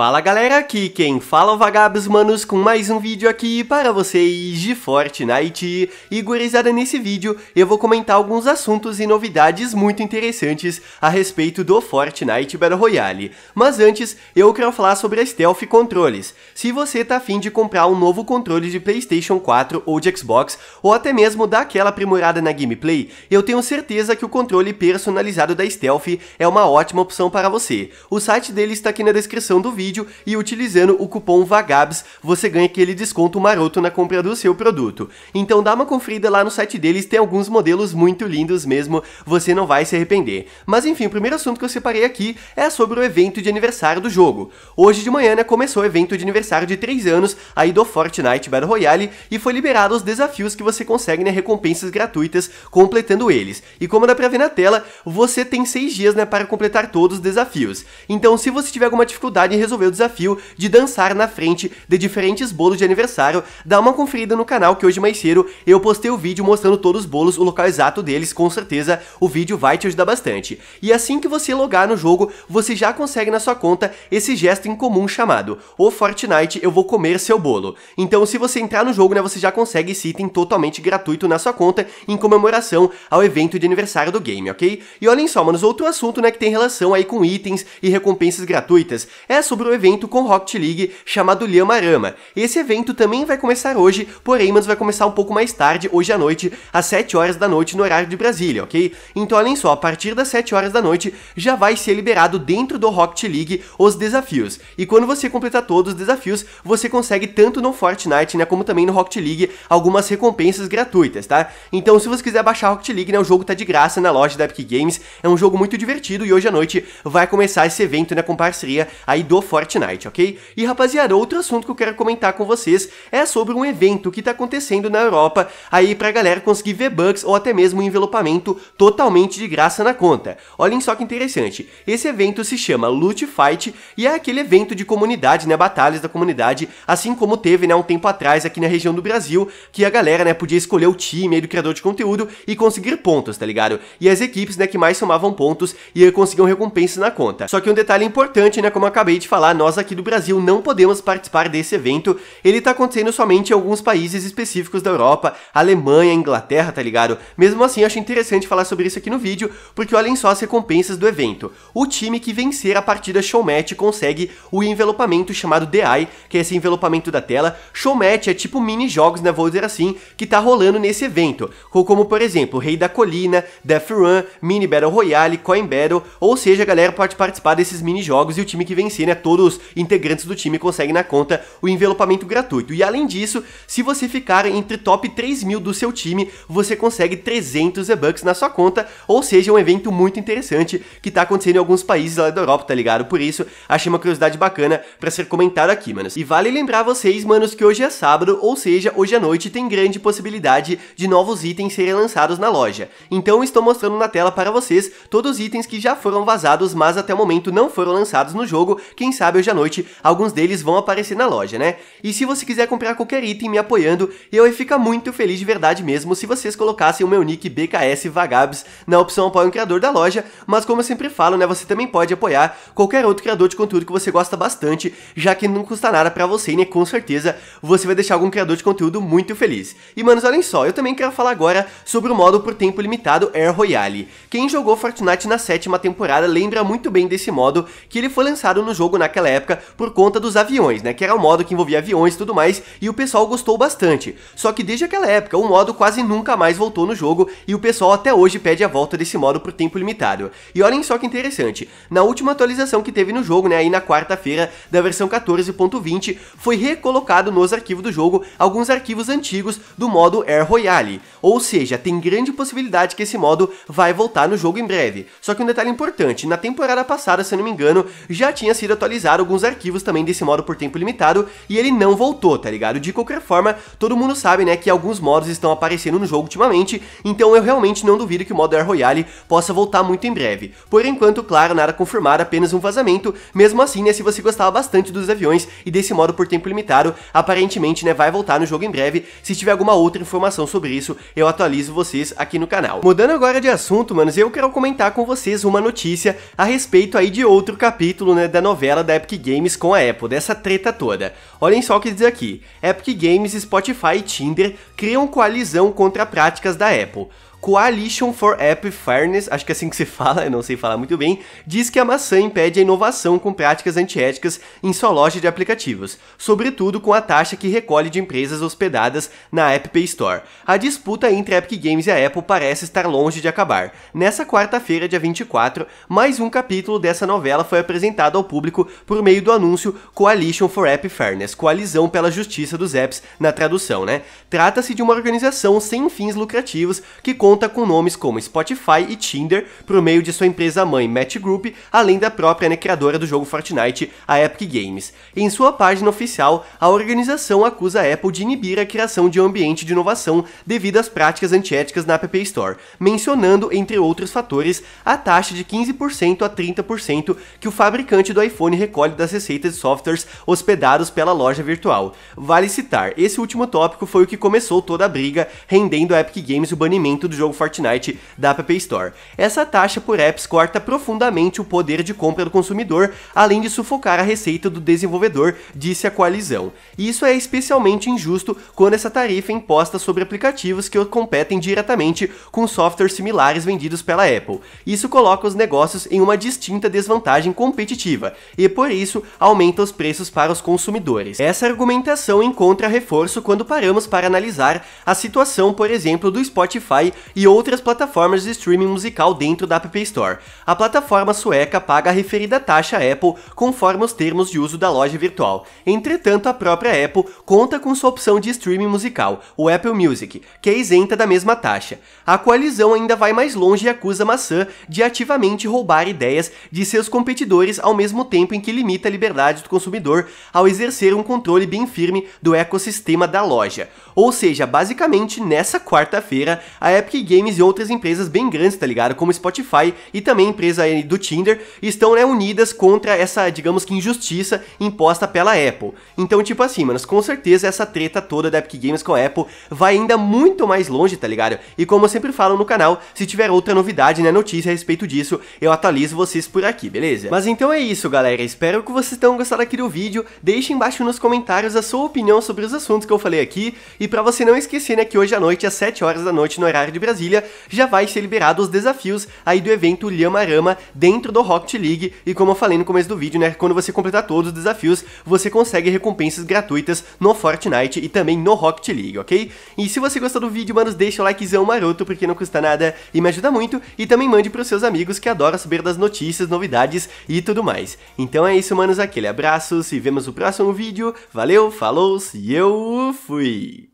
Fala galera, aqui quem fala é o Vagabos Manos com mais um vídeo aqui para vocês de Fortnite. E gurizada, nesse vídeo eu vou comentar alguns assuntos e novidades muito interessantes a respeito do Fortnite Battle Royale. Mas antes, eu quero falar sobre a Stealth Controles. Se você tá afim de comprar um novo controle de Playstation 4 ou de Xbox, ou até mesmo dar aquela aprimorada na gameplay, eu tenho certeza que o controle personalizado da Stealth é uma ótima opção para você. O site dele está aqui na descrição do vídeo vídeo e utilizando o cupom VAGABS você ganha aquele desconto maroto na compra do seu produto. Então dá uma conferida lá no site deles, tem alguns modelos muito lindos mesmo, você não vai se arrepender. Mas enfim, o primeiro assunto que eu separei aqui é sobre o evento de aniversário do jogo. Hoje de manhã né, começou o evento de aniversário de 3 anos aí do Fortnite Battle Royale e foi liberado os desafios que você consegue né, recompensas gratuitas completando eles. E como dá pra ver na tela, você tem 6 dias né, para completar todos os desafios. Então se você tiver alguma dificuldade em resolver resolver o desafio de dançar na frente de diferentes bolos de aniversário, dá uma conferida no canal que hoje mais cedo eu postei o vídeo mostrando todos os bolos, o local exato deles, com certeza o vídeo vai te ajudar bastante. E assim que você logar no jogo, você já consegue na sua conta esse gesto incomum chamado O Fortnite Eu Vou Comer Seu Bolo. Então se você entrar no jogo, né, você já consegue esse item totalmente gratuito na sua conta em comemoração ao evento de aniversário do game, ok? E olhem só, manos, outro assunto, né, que tem relação aí com itens e recompensas gratuitas é sobre sobre o evento com Rocket League chamado Arama. Esse evento também vai começar hoje, porém, mas vai começar um pouco mais tarde, hoje à noite, às 7 horas da noite no horário de Brasília, ok? Então olhem só, a partir das 7 horas da noite já vai ser liberado dentro do Rocket League os desafios. E quando você completar todos os desafios, você consegue tanto no Fortnite, né, como também no Rocket League, algumas recompensas gratuitas, tá? Então se você quiser baixar Rocket League, né, o jogo tá de graça na loja da Epic Games, é um jogo muito divertido e hoje à noite vai começar esse evento, né, com parceria aí do Fortnite, ok? E rapaziada, outro assunto que eu quero comentar com vocês é sobre um evento que tá acontecendo na Europa aí pra galera conseguir V-Bucks ou até mesmo um envelopamento totalmente de graça na conta. Olhem só que interessante, esse evento se chama Loot Fight e é aquele evento de comunidade, né, batalhas da comunidade, assim como teve, né, um tempo atrás aqui na região do Brasil, que a galera, né, podia escolher o time aí do criador de conteúdo e conseguir pontos, tá ligado? E as equipes, né, que mais somavam pontos e conseguiam recompensas na conta. Só que um detalhe importante, né, como eu acabei de falar, falar, nós aqui do Brasil não podemos participar desse evento. Ele está acontecendo somente em alguns países específicos da Europa, Alemanha, Inglaterra, tá ligado? Mesmo assim, acho interessante falar sobre isso aqui no vídeo, porque olhem só as recompensas do evento. O time que vencer a partida showmatch consegue o envelopamento chamado DI, que é esse envelopamento da tela. Showmatch é tipo mini jogos, né, vou dizer assim, que tá rolando nesse evento, como por exemplo, Rei da Colina, Death Run, Mini Battle Royale, Coin Battle, ou seja, a galera pode participar desses mini jogos e o time que vencer, né, todos os integrantes do time conseguem na conta o envelopamento gratuito. E além disso, se você ficar entre top 3 mil do seu time, você consegue 300 e bucks na sua conta, ou seja, um evento muito interessante que tá acontecendo em alguns países lá da Europa, tá ligado? Por isso, achei uma curiosidade bacana para ser comentado aqui, manos. E vale lembrar vocês, manos, que hoje é sábado, ou seja, hoje à noite tem grande possibilidade de novos itens serem lançados na loja. Então estou mostrando na tela para vocês todos os itens que já foram vazados, mas até o momento não foram lançados no jogo, quem sabe hoje à noite alguns deles vão aparecer na loja, né? E se você quiser comprar qualquer item me apoiando, eu ia ficar muito feliz de verdade mesmo se vocês colocassem o meu nick BKS Vagabs na opção apoia um criador da loja, mas como eu sempre falo, né, você também pode apoiar qualquer outro criador de conteúdo que você gosta bastante, já que não custa nada para você, né, com certeza você vai deixar algum criador de conteúdo muito feliz. E manos, olhem só, eu também quero falar agora sobre o modo por tempo limitado Air Royale. Quem jogou Fortnite na sétima temporada lembra muito bem desse modo, que ele foi lançado no jogo na naquela época por conta dos aviões, né? Que era um modo que envolvia aviões e tudo mais, e o pessoal gostou bastante. Só que desde aquela época, o modo quase nunca mais voltou no jogo, e o pessoal até hoje pede a volta desse modo por tempo limitado. E olhem só que interessante, na última atualização que teve no jogo, né, aí na quarta-feira, da versão 14.20, foi recolocado nos arquivos do jogo alguns arquivos antigos do modo Air Royale. Ou seja, tem grande possibilidade que esse modo vai voltar no jogo em breve. Só que um detalhe importante, na temporada passada, se eu não me engano, já tinha sido atualizado atualizar alguns arquivos também desse modo por tempo limitado e ele não voltou, tá ligado? De qualquer forma, todo mundo sabe, né, que alguns modos estão aparecendo no jogo ultimamente, então eu realmente não duvido que o modo Air Royale possa voltar muito em breve. Por enquanto, claro, nada confirmado, apenas um vazamento, mesmo assim, né, se você gostava bastante dos aviões e desse modo por tempo limitado, aparentemente, né, vai voltar no jogo em breve, se tiver alguma outra informação sobre isso, eu atualizo vocês aqui no canal. Mudando agora de assunto, manos, eu quero comentar com vocês uma notícia a respeito aí de outro capítulo, né, da novela da Epic Games com a Apple, dessa treta toda. Olhem só o que diz aqui: Epic Games, Spotify e Tinder criam coalizão contra práticas da Apple. Coalition for App Fairness, acho que é assim que se fala, eu não sei falar muito bem, diz que a maçã impede a inovação com práticas antiéticas em sua loja de aplicativos, sobretudo com a taxa que recolhe de empresas hospedadas na App Pay Store. A disputa entre a Epic Games e a Apple parece estar longe de acabar. Nessa quarta-feira, dia 24, mais um capítulo dessa novela foi apresentado ao público por meio do anúncio Coalition for App Fairness, Coalizão pela Justiça dos Apps, na tradução, né? Trata-se de uma organização sem fins lucrativos que conta conta com nomes como Spotify e Tinder por meio de sua empresa mãe Match Group, além da própria né, criadora do jogo Fortnite, a Epic Games. Em sua página oficial, a organização acusa a Apple de inibir a criação de um ambiente de inovação devido às práticas antiéticas na App Store, mencionando, entre outros fatores, a taxa de 15% a 30% que o fabricante do iPhone recolhe das receitas de softwares hospedados pela loja virtual. Vale citar, esse último tópico foi o que começou toda a briga, rendendo a Epic Games o banimento do jogo Fortnite da App Store. Essa taxa por apps corta profundamente o poder de compra do consumidor, além de sufocar a receita do desenvolvedor, disse a coalizão. E isso é especialmente injusto quando essa tarifa é imposta sobre aplicativos que competem diretamente com softwares similares vendidos pela Apple. Isso coloca os negócios em uma distinta desvantagem competitiva e, por isso, aumenta os preços para os consumidores. Essa argumentação encontra reforço quando paramos para analisar a situação, por exemplo, do Spotify e outras plataformas de streaming musical dentro da App Store. A plataforma sueca paga a referida taxa à Apple conforme os termos de uso da loja virtual. Entretanto, a própria Apple conta com sua opção de streaming musical, o Apple Music, que é isenta da mesma taxa. A coalizão ainda vai mais longe e acusa a maçã de ativamente roubar ideias de seus competidores ao mesmo tempo em que limita a liberdade do consumidor ao exercer um controle bem firme do ecossistema da loja. Ou seja, basicamente nessa quarta-feira, a Epic Games e outras empresas bem grandes, tá ligado? Como Spotify e também a empresa do Tinder estão, né, unidas contra essa, digamos que, injustiça imposta pela Apple. Então, tipo assim, mano, com certeza essa treta toda da Epic Games com a Apple vai ainda muito mais longe, tá ligado? E como eu sempre falo no canal, se tiver outra novidade, né, notícia a respeito disso, eu atualizo vocês por aqui, beleza? Mas então é isso, galera. Espero que vocês tenham gostado aqui do vídeo. Deixem embaixo nos comentários a sua opinião sobre os assuntos que eu falei aqui. E pra você não esquecer, né, que hoje à noite, às 7 horas da noite, no horário de Brasília, Brasília, já vai ser liberado os desafios aí do evento Lhamarama dentro do Rocket League. E como eu falei no começo do vídeo, né, quando você completar todos os desafios, você consegue recompensas gratuitas no Fortnite e também no Rocket League, ok? E se você gostou do vídeo, mano deixa o likezão maroto, porque não custa nada e me ajuda muito. E também mande pros seus amigos que adoram saber das notícias, novidades e tudo mais. Então é isso, manos, aquele abraço, se vemos no próximo vídeo. Valeu, falou e eu fui!